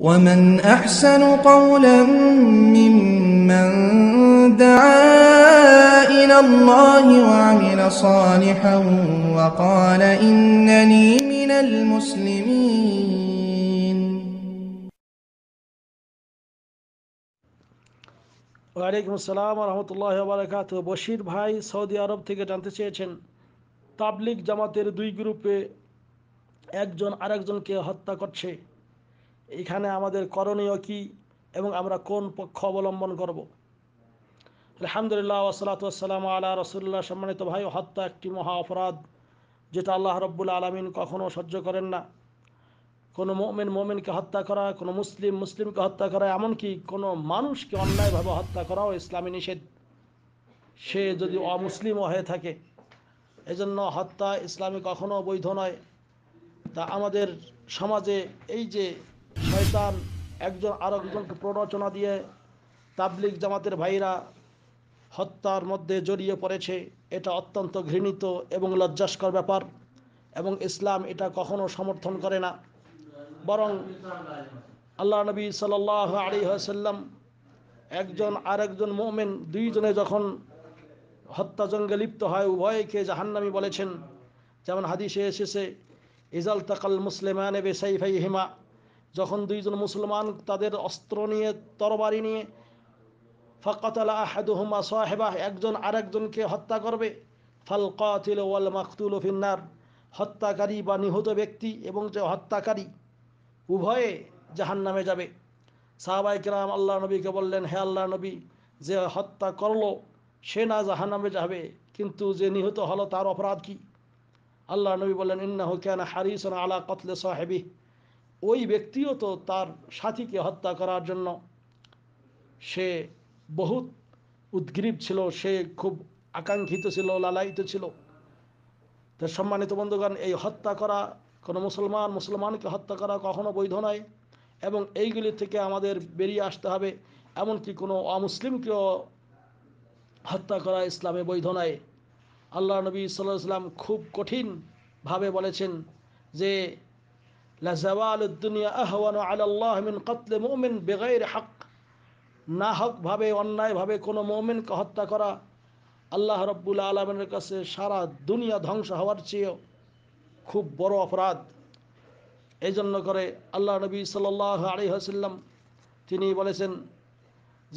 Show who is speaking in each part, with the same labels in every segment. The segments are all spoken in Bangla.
Speaker 1: ومن أحسن قولا ممن دعا إلى الله وعمل صالحا وقال إنني من المسلمين ওয়ালাইকুম আসসালাম রহমতুল্লাহ বারাকাত বশির ভাই সৌদি আরব থেকে জানতে চেয়েছেন তাবলিক জামাতের দুই গ্রুপে একজন আরেকজনকে হত্যা করছে এখানে আমাদের করণীয় কি এবং আমরা কোন পক্ষ অবলম্বন করব আলহামদুলিল্লাহ ওসলাতাম আল্লাহ রসুল্লাহ সম্মানিত ভাই হত্যা একটি মহা অপরাধ যেটা আল্লাহ রব্বুল আলমিন কখনও সহ্য করেন না কোনো মোমেন মোমেনকে হত্যা করা কোনো মুসলিম মুসলিমকে হত্যা করা এমনকি কোনো মানুষকে অন্যায়ভাবে হত্যা করাও ইসলামী নিষেধ সে যদি অমুসলিমও হয়ে থাকে এজন্য হত্যা ইসলামে কখনো বৈধ নয় তা আমাদের সমাজে এই যে শয়তান একজন আরেকজনকে প্ররোচনা দিয়ে তাবলিক জামাতের ভাইরা হত্যার মধ্যে জড়িয়ে পড়েছে এটা অত্যন্ত ঘৃণিত এবং লজ্জাস্কর ব্যাপার এবং ইসলাম এটা কখনো সমর্থন করে না বরং আল্লাহ নবী সাল আলী সাল্লাম একজন আরেকজন মোমেন দুইজনে যখন হত্যাজঙ্গে লিপ্ত হয় উভয়কে জাহান্নামি বলেছেন যেমন হাদিসে এসেছে ইজাল তাকাল মুসলিমানে সাইফাই হেমা যখন দুইজন মুসলমান তাদের অস্ত্র নিয়ে তরবারি নিয়ে আহেদ হুমা সাহেবাহ একজন আরেকজনকে হত্যা করবে ফাল কাতিল ওয়াল মাকতুল ফিন্নার হত্যাকারী বা নিহত ব্যক্তি এবং যে হত্যাকারী উভয়ে জাহান নামে যাবে সাহাবাই কিরাম আল্লাহ নবীকে বললেন হে আল্লাহ নবী যে হত্যা করলো সে না জাহান নামে যাবে কিন্তু যে নিহত হলো তার অপরাধ কি আল্লাহ নবী বললেন ইন্না হুকান হারিসন আলা কতলে সাহেবী ওই ব্যক্তিও তো তার সাথীকে হত্যা করার জন্য সে বহুত উদ্গ্রীব ছিল সে খুব আকাঙ্ক্ষিত ছিল লালায়িত ছিল তার সম্মানিত বন্ধুগণ এই হত্যা করা কোনো মুসলমান মুসলমানকে হত্যা করা কখনো বৈধ নয় এবং এইগুলি থেকে আমাদের বেরিয়ে আসতে হবে এমনকি কোনো অমুসলিমকেও হত্যা করা ইসলামে বৈধ নয় আল্লাহ নবী সাল্লাহ ইসলাম খুব কঠিনভাবে বলেছেন যে লাজাওয়াল দুনিয়া আহওয়ান আল্লাহ মিন কতলে মুমিন বেগাইর হক না হকভাবে অন্যায়ভাবে কোনো মৌমিনকে হত্যা করা আল্লাহ রব্বুল আলমের কাছে সারা দুনিয়া ধ্বংস হওয়ার চেয়েও খুব বড় অপরাধ এই জন্য করে আল্লাহ নবী আলী আলিহাসাল্লাম তিনি বলেছেন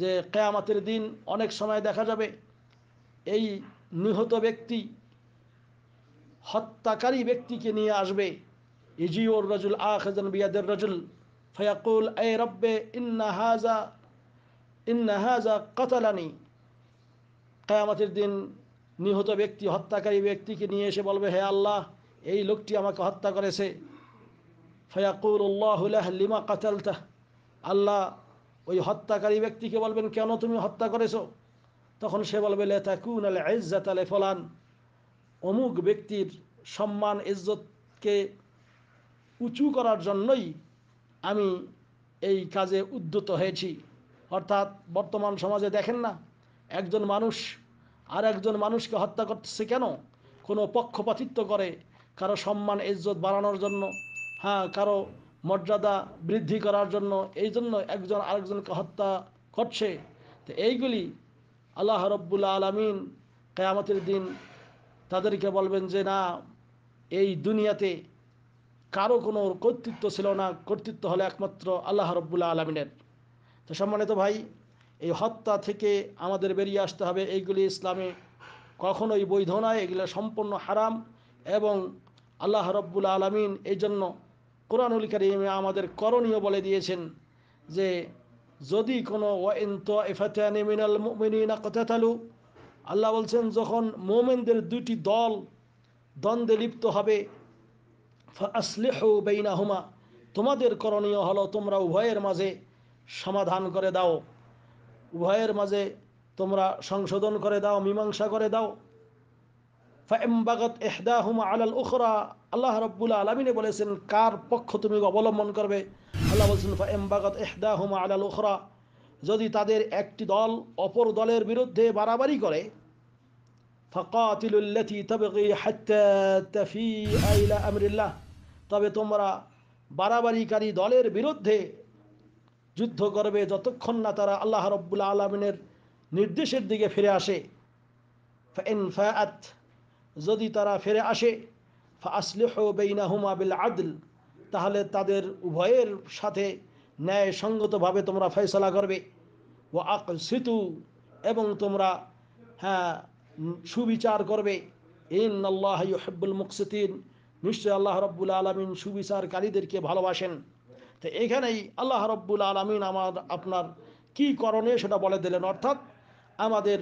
Speaker 1: যে কেয়ামাতের দিন অনেক সময় দেখা যাবে এই নিহত ব্যক্তি হত্যাকারী ব্যক্তিকে নিয়ে আসবে ইজিউর রজুল আখজন বিয়াদের রজুল ফয়াকুল এ রব্বে ইন্না হাজা ইন্না হাজা কতালানি কায়ামতের দিন নিহত ব্যক্তি হত্যাকারী ব্যক্তিকে নিয়ে এসে বলবে হে আল্লাহ এই লোকটি আমাকে হত্যা করেছে ফয়াকুল উল্লাহুল্লাহ লিমা কাতালতা আল্লাহ ওই হত্যাকারী ব্যক্তিকে বলবেন কেন তুমি হত্যা করেছো তখন সে বলবে লেতাকুন কুন ইজ্জাত আলে ফলান অমুক ব্যক্তির সম্মান ইজ্জতকে উঁচু করার জন্যই আমি এই কাজে উদ্যত হয়েছি অর্থাৎ বর্তমান সমাজে দেখেন না একজন মানুষ আর একজন মানুষকে হত্যা করতেছে কেন কোনো পক্ষপাতিত্ব করে কারো সম্মান ইজ্জত বাড়ানোর জন্য হ্যাঁ কারো মর্যাদা বৃদ্ধি করার জন্য এই জন্য একজন আরেকজনকে হত্যা করছে তো এইগুলি আল্লাহ রব্বুল্লা আলমিন কেয়ামতের দিন তাদেরকে বলবেন যে না এই দুনিয়াতে কারো কোনো কর্তৃত্ব ছিল না কর্তৃত্ব হলো একমাত্র আল্লাহ রব্বুল্লাহ আলমিনের তো সম্মানিত ভাই এই হত্যা থেকে আমাদের বেরিয়ে আসতে হবে এইগুলি ইসলামে কখনোই বৈধ নয় এগুলো সম্পূর্ণ হারাম এবং আল্লাহ রব্বুল আলমিন এই জন্য কোরআনুল করিমে আমাদের করণীয় বলে দিয়েছেন যে যদি কোনো মিনাল আল্লাহ বলছেন যখন মোমেনদের দুটি দল দ্বন্দ্বে লিপ্ত হবে বেইনাহুমা তোমাদের করণীয় হলো তোমরা উভয়ের মাঝে সমাধান করে দাও উভয়ের মাঝে তোমরা সংশোধন করে দাও মীমাংসা করে দাও ফাগত এহদাহুমা আলাল উখরা আল্লাহ রব্বুল আলমিনে বলেছেন কার পক্ষ তুমি অবলম্বন করবে আল্লাহ বলছেন ফাগত এহদাহুমা আলাল উখরা যদি তাদের একটি দল অপর দলের বিরুদ্ধে বাড়াবাড়ি করে فقاتل التي تبغي حتى تفيء إلى أمر الله তবে তোমরা বাড়াবাড়িকারী দলের বিরুদ্ধে যুদ্ধ করবে যতক্ষণ না তারা আল্লাহ রব্বুল আলমিনের নির্দেশের দিকে ফিরে আসে ফায়াত যদি তারা ফিরে আসে ফাসলিহ বেইনাহুমা বিল আদল তাহলে তাদের উভয়ের সাথে ন্যায়সঙ্গতভাবে তোমরা ফয়সলা করবে ও সিতু এবং তোমরা হ্যাঁ সুবিচার করবে আল্লাহ নিশ্চয় আল্লাহ রব্বুল আলমিন সুবিচারকারীদেরকে ভালোবাসেন তো এখানেই আল্লাহ রব্বুল আলমিন আমার আপনার কি করণে সেটা বলে দিলেন অর্থাৎ আমাদের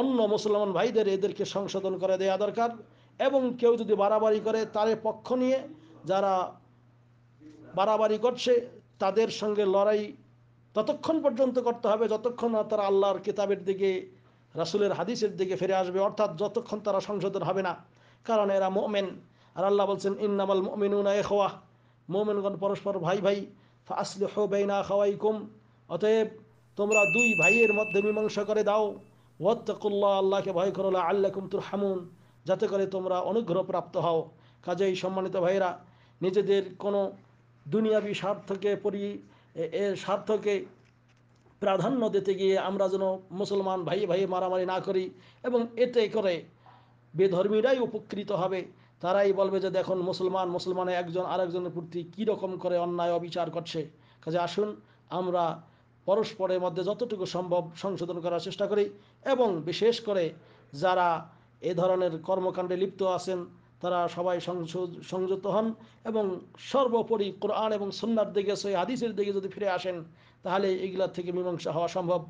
Speaker 1: অন্য মুসলমান ভাইদের এদেরকে সংশোধন করে দেওয়া দরকার এবং কেউ যদি বাড়াবাড়ি করে তারে পক্ষ নিয়ে যারা বাড়াবাড়ি করছে তাদের সঙ্গে লড়াই ততক্ষণ পর্যন্ত করতে হবে যতক্ষণ না তারা আল্লাহর কিতাবের দিকে রাসুলের হাদিসের দিকে ফিরে আসবে অর্থাৎ যতক্ষণ তারা সংশোধন হবে না কারণ এরা মোমেন আর আল্লাহ বলছেন ইন্নামাল মোমিনুনা এ খোয়া মোমেনগণ পরস্পর ভাই ভাই আসলে হো না খাওয়াই কুম অতএব তোমরা দুই ভাইয়ের মধ্যে মীমাংসা করে দাও ওয়াত্তাকুল্লাহ আল্লাহকে ভয় করো আল্লাহ কুমতুর হামুন যাতে করে তোমরা অনুগ্রহ প্রাপ্ত হও কাজেই সম্মানিত ভাইয়েরা নিজেদের কোনো দুনিয়াবি স্বার্থকে পরি স্বার্থকে প্রাধান্য দিতে গিয়ে আমরা যেন মুসলমান ভাই ভাই মারামারি না করি এবং এতে করে বেধর্মীরাই উপকৃত হবে তারাই বলবে যে দেখুন মুসলমান মুসলমানে একজন আরেকজনের প্রতি কীরকম করে অন্যায় অবিচার করছে কাজে আসুন আমরা পরস্পরের মধ্যে যতটুকু সম্ভব সংশোধন করার চেষ্টা করি এবং বিশেষ করে যারা এ ধরনের কর্মকাণ্ডে লিপ্ত আছেন তারা সবাই সংযুক্ত হন এবং সর্বোপরি কোরআন এবং সন্ন্যার দিকে সই হাদিসের দিকে যদি ফিরে আসেন তাহলে এইগুলার থেকে মীমাংসা হওয়া সম্ভব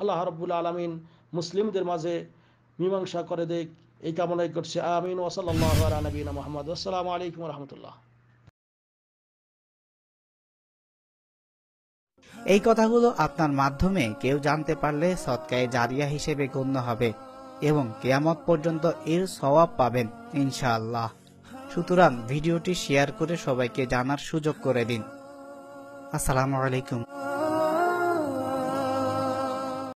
Speaker 1: আল্লাহ রব্বুল আলমিন মুসলিমদের মাঝে মীমাংসা করে দেখ এই কামনাই করছে আমিন ওসলাল্লাহ মোহাম্মদ আসসালাম আলাইকুম রহমতুল্লাহ এই কথাগুলো আপনার মাধ্যমে কেউ জানতে পারলে সৎকায় জারিয়া হিসেবে গণ্য হবে এবং কেয়ামত পর্যন্ত এর সওয়াব পাবেন ইনশাআল্লাহ সুতরাং ভিডিওটি শেয়ার করে সবাইকে জানার সুযোগ করে দিন আসসালামু আলাইকুম